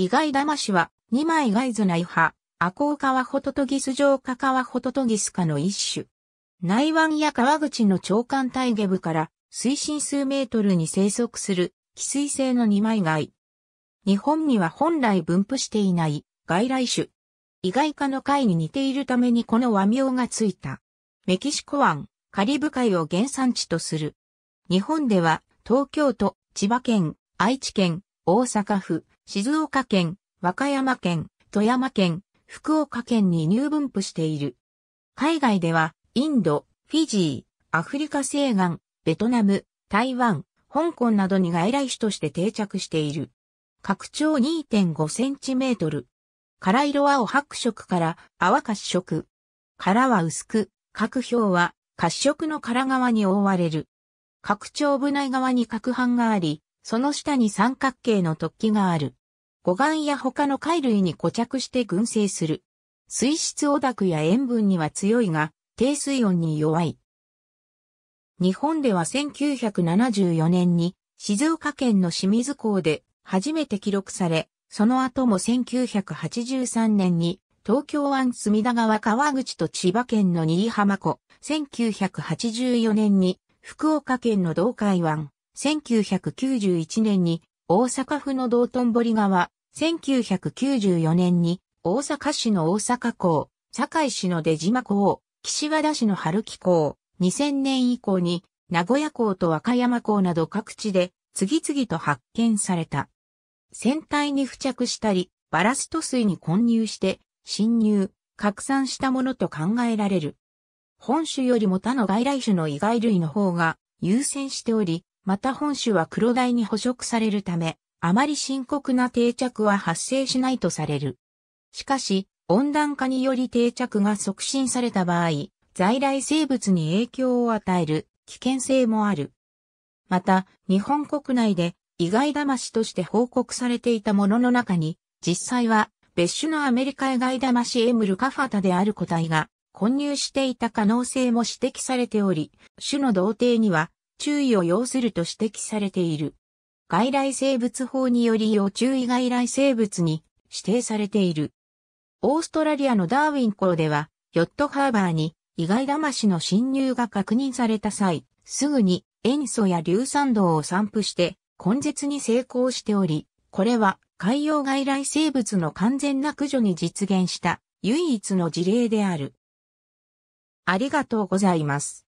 意外魂は、二枚ガイズ内派、ウカワホトトギス城カワホトトギス科の一種。内湾や川口の長官大下部から水深数メートルに生息する寄水性の二枚貝。日本には本来分布していない外来種。意外科の貝に似ているためにこの和名がついた。メキシコ湾、カリブ海を原産地とする。日本では東京都、千葉県、愛知県、大阪府、静岡県、和歌山県、富山県、福岡県に入分布している。海外では、インド、フィジー、アフリカ西岸、ベトナム、台湾、香港などに外来種として定着している。拡張2.5センチメートル。殻色青白色から泡褐色。殻は薄く、各表は褐色の殻側に覆われる。拡張部内側に角板があり、その下に三角形の突起がある。護岸や他の貝類に固着して群生する。水質汚濁や塩分には強いが、低水温に弱い。日本では1974年に静岡県の清水港で初めて記録され、その後も1983年に東京湾隅田川川口と千葉県の新居浜湖、1984年に福岡県の道海湾、1991年に大阪府の道頓堀川、1994年に大阪市の大阪港、堺市の出島港、岸和田市の春木港、2000年以降に名古屋港と和歌山港など各地で次々と発見された。船体に付着したり、バラスト水に混入して侵入、拡散したものと考えられる。本種よりも他の外来種の意外類の方が優先しており、また本種は黒鯛に捕食されるため、あまり深刻な定着は発生しないとされる。しかし、温暖化により定着が促進された場合、在来生物に影響を与える危険性もある。また、日本国内で意外魂として報告されていたものの中に、実際は別種のアメリカ意外魂エムルカファタである個体が混入していた可能性も指摘されており、種の同定には注意を要すると指摘されている。外来生物法により要注意外来生物に指定されている。オーストラリアのダーウィン港では、ヨットハーバーに意外魂の侵入が確認された際、すぐに塩素や硫酸銅を散布して根絶に成功しており、これは海洋外来生物の完全な駆除に実現した唯一の事例である。ありがとうございます。